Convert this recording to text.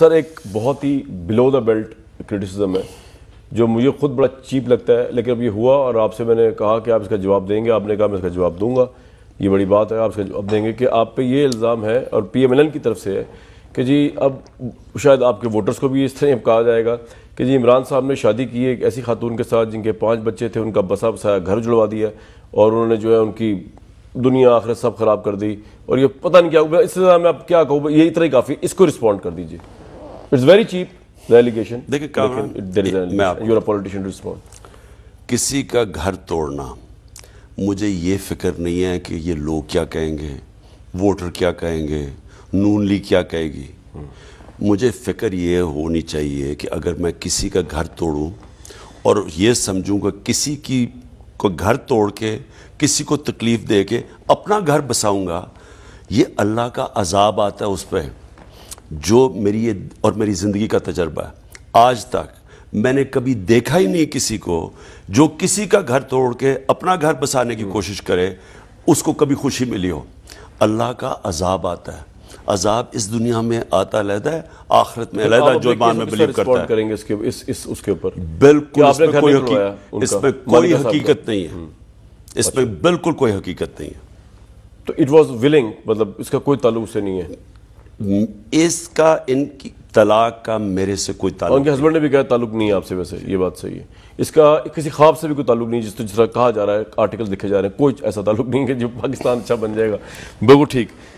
Sir एक बहुत ही बिलो द बेल्ट क्रिटिसिज्म है जो मुझे खुद बड़ा चीप लगता है लेकिन अब ये हुआ और आपसे मैंने कहा कि आप इसका जवाब देंगे आपने कहा मैं इसका जवाब दूंगा ये बड़ी बात है आप इसका जवाब देंगे कि आप पे ये इल्ज़ाम है और पी एम एल एन की तरफ से है कि जी अब शायद आपके वोटर्स को भी इस तरह कहा जाएगा कि जी इमरान साहब ने शादी की एक ऐसी खातून के साथ जिनके पाँच बच्चे थे उनका बसा बसाया घर जुड़वा दिया और उन्होंने जो है उनकी दुनिया आखिर सब ख़राब कर दी और ये पता नहीं क्या इससे मैं आप क्या कहूँ यही तरह काफ़ी इसको रिस्पॉन्ड कर दीजिए इट्स वेरी चीप एलिगेशन देखिए किसी का घर तोड़ना मुझे ये फिक्र नहीं है कि ये लोग क्या कहेंगे वोटर क्या कहेंगे नून लीग क्या कहेगी मुझे फिक्र ये होनी चाहिए कि अगर मैं किसी का घर तोड़ूं और ये समझूंगा किसी की को घर तोड़ के किसी को तकलीफ़ दे के अपना घर बसाऊंगा ये अल्लाह का अजाब आता है उस पर जो मेरी ये और मेरी ज़िंदगी का तजर्बा है आज तक मैंने कभी देखा ही नहीं किसी को जो किसी का घर तोड़ के अपना घर बसाने की कोशिश करे उसको कभी खुशी मिली हो अल्लाह का अजाब आता है अजाब इस दुनिया में आता रहता है आखिरत में तो रहता जो ईमान में बिलीव करता है करेंगे इसके इस, इस उसके ऊपर बिल्कुल इसमें कोई इसमें कोई हकीकत नहीं है हम्म। इसमें अच्छा। बिल्कुल कोई हकीकत नहीं है तो इट वाज विलिंग मतलब इसका कोई तलु से नहीं है इसका इनकी तलाक का मेरे से कोई ताल्लुक उनके हस्बैंड ने भी कहा ताल्लुक नहीं है आपसे वैसे ये बात सही है इसका किसी ख्वाब से भी कोई ताल्लुक नहीं जिस तरह कहा जा रहा है आर्टिकल लिखे जा रहे हैं कोई ऐसा ताल्लुक नहीं है जो पाकिस्तान अच्छा बन जाएगा बिल्कुल ठीक